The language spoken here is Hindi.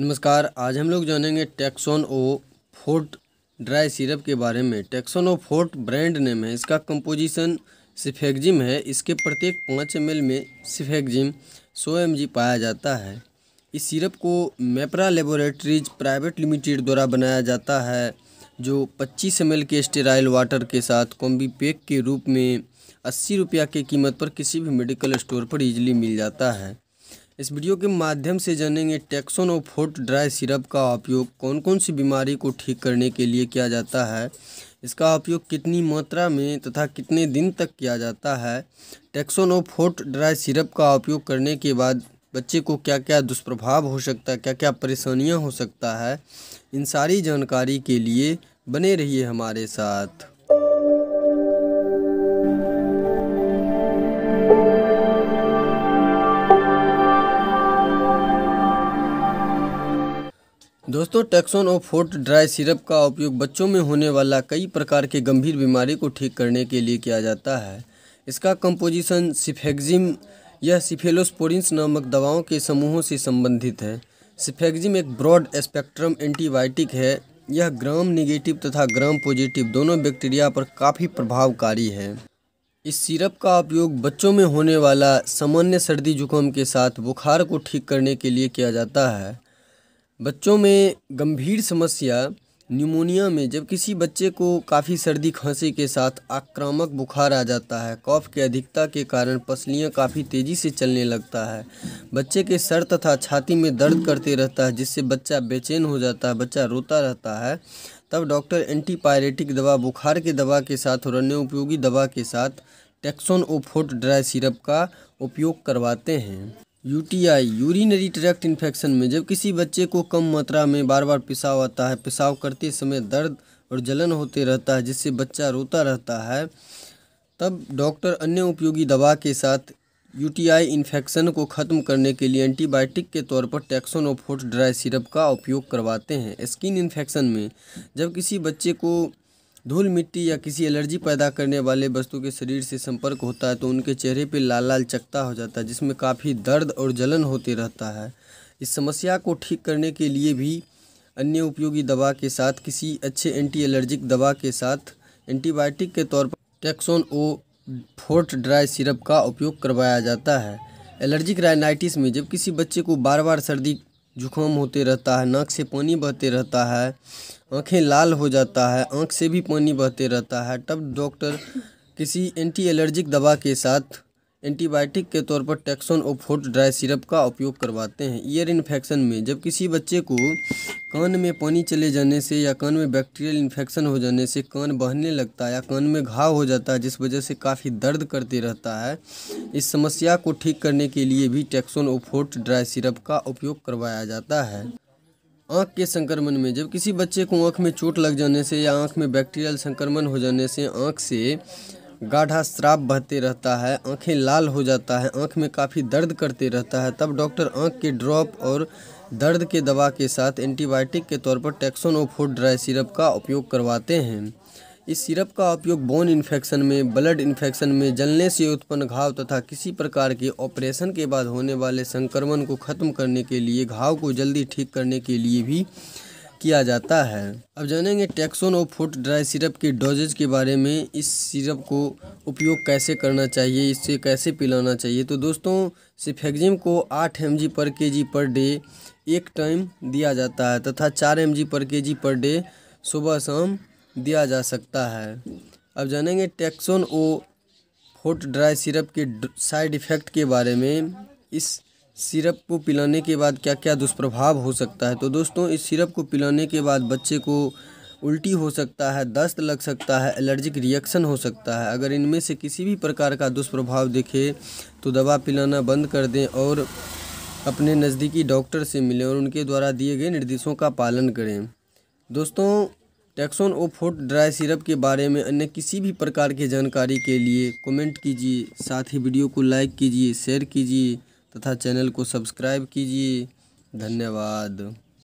नमस्कार आज हम लोग जानेंगे Taxone O forte dry syrup के बारे में Taxone O forte brand name है इसका कंपोजिशन सिफेक्जिम है इसके प्रत्येक पाँच एम में सिफेक्जिम सौ एम पाया जाता है इस सिरप को मेपरा लेबोरेटरीज प्राइवेट लिमिटेड द्वारा बनाया जाता है जो पच्चीस एम के स्टेराइल वाटर के साथ कॉम्बी पैक के रूप में अस्सी रुपया के कीमत पर किसी भी मेडिकल स्टोर पर इजली मिल जाता है इस वीडियो के माध्यम से जानेंगे टेक्सोन और फोर्ट ड्राई सिरप का उपयोग कौन कौन सी बीमारी को ठीक करने के लिए किया जाता है इसका उपयोग कितनी मात्रा में तथा कितने दिन तक किया जाता है टेक्सोन और फोर्ट ड्राई सिरप का उपयोग करने के बाद बच्चे को क्या क्या दुष्प्रभाव हो सकता है क्या क्या परेशानियाँ हो सकता है इन सारी जानकारी के लिए बने रहिए हमारे साथ दोस्तों टैक्सोन और फोर्ट ड्राई सिरप का उपयोग बच्चों में होने वाला कई प्रकार के गंभीर बीमारी को ठीक करने के लिए किया जाता है इसका कंपोजिशन सिफेक्जिम यह सिफेलोस्पोरिंस नामक दवाओं के समूहों से संबंधित है सिफेक्जिम एक ब्रॉड स्पेक्ट्रम एंटीबायोटिक है यह ग्राम निगेटिव तथा ग्राम पॉजिटिव दोनों बैक्टीरिया पर काफ़ी प्रभावकारी है इस सिरप का उपयोग बच्चों में होने वाला सामान्य सर्दी जुकाम के साथ बुखार को ठीक करने के लिए किया जाता है बच्चों में गंभीर समस्या न्यूमोनिया में जब किसी बच्चे को काफ़ी सर्दी खांसी के साथ आक्रामक बुखार आ जाता है कॉफ के अधिकता के कारण पसलियाँ काफ़ी तेज़ी से चलने लगता है बच्चे के सर तथा छाती में दर्द करते रहता है जिससे बच्चा बेचैन हो जाता है बच्चा रोता रहता है तब डॉक्टर एंटीपायरेटिक दवा बुखार के दवा के साथ और अन्य उपयोगी दवा के साथ टेक्सोन ओफोट ड्राई सिरप का उपयोग करवाते हैं यूटीआई यूरिनरी ट्रैक्ट इन्फेक्शन में जब किसी बच्चे को कम मात्रा में बार बार पिसाव आता है पिसाव करते समय दर्द और जलन होते रहता है जिससे बच्चा रोता रहता है तब डॉक्टर अन्य उपयोगी दवा के साथ यूटीआई इन्फेक्शन को ख़त्म करने के लिए एंटीबायोटिक के तौर पर टैक्सोनोफोट और ड्राई सिरप का उपयोग करवाते हैं स्किन इन्फेक्शन में जब किसी बच्चे को धूल मिट्टी या किसी एलर्जी पैदा करने वाले वस्तु के शरीर से संपर्क होता है तो उनके चेहरे पर लाल लाल चकता हो जाता है जिसमें काफ़ी दर्द और जलन होते रहता है इस समस्या को ठीक करने के लिए भी अन्य उपयोगी दवा के साथ किसी अच्छे एंटी एलर्जिक दवा के साथ एंटीबायोटिक के तौर पर Taxone O forte dry syrup का उपयोग करवाया जाता है एलर्जिक राइनाइटिस में जब किसी बच्चे को बार बार सर्दी जुकाम होते रहता है नाक से पानी बहते रहता है आँखें लाल हो जाता है आँख से भी पानी बहते रहता है तब डॉक्टर किसी एंटी एलर्जिक दवा के साथ एंटीबायोटिक के तौर पर टैक्सोन और फोट ड्राई सिरप का उपयोग करवाते हैं ईयर इन्फेक्शन में जब किसी बच्चे को कान में पानी चले जाने से या कान में बैक्टीरियल इन्फेक्शन हो जाने से कान बहने लगता है या कान में घाव हो जाता है जिस वजह से काफ़ी दर्द करते रहता है इस समस्या को ठीक करने के लिए भी टैक्सोन और फोट ड्राई सिरप का उपयोग करवाया जाता है आँख के संक्रमण में जब किसी बच्चे को आँख में चोट लग जाने से या आँख में बैक्टीरियल संक्रमण हो जाने से आँख से गाढ़ा श्राप बहते रहता है आंखें लाल हो जाता है आंख में काफ़ी दर्द करते रहता है तब डॉक्टर आंख के ड्रॉप और दर्द के दवा के साथ एंटीबायोटिक के तौर पर टेक्सोनोफोड ड्राई सिरप का उपयोग करवाते हैं इस सिरप का उपयोग बोन इन्फेक्शन में ब्लड इन्फेक्शन में जलने से उत्पन्न घाव तथा किसी प्रकार के ऑपरेशन के बाद होने वाले संक्रमण को खत्म करने के लिए घाव को जल्दी ठीक करने के लिए भी किया जाता है अब जानेंगे टैक्सोन और फूड ड्राई सिरप की डोजेज के बारे में इस सिरप को उपयोग कैसे करना चाहिए इससे कैसे पिलाना चाहिए तो दोस्तों सिफेक्जिम को आठ एम पर के पर डे एक टाइम दिया जाता है तथा चार एम पर के पर डे सुबह शाम दिया जा सकता है अब जानेंगे Taxone O forte dry syrup के साइड इफ़ेक्ट के बारे में इस सिरप को पिलाने के बाद क्या क्या दुष्प्रभाव हो सकता है तो दोस्तों इस सिरप को पिलाने के बाद बच्चे को उल्टी हो सकता है दस्त लग सकता है एलर्जिक रिएक्शन हो सकता है अगर इनमें से किसी भी प्रकार का दुष्प्रभाव दिखे तो दवा पिलाना बंद कर दें और अपने नज़दीकी डॉक्टर से मिलें और उनके द्वारा दिए गए निर्देशों का पालन करें दोस्तों Taxone O forte dry syrup के बारे में अन्य किसी भी प्रकार की जानकारी के लिए कमेंट कीजिए साथ ही वीडियो को लाइक कीजिए शेयर कीजिए तथा चैनल को सब्सक्राइब कीजिए धन्यवाद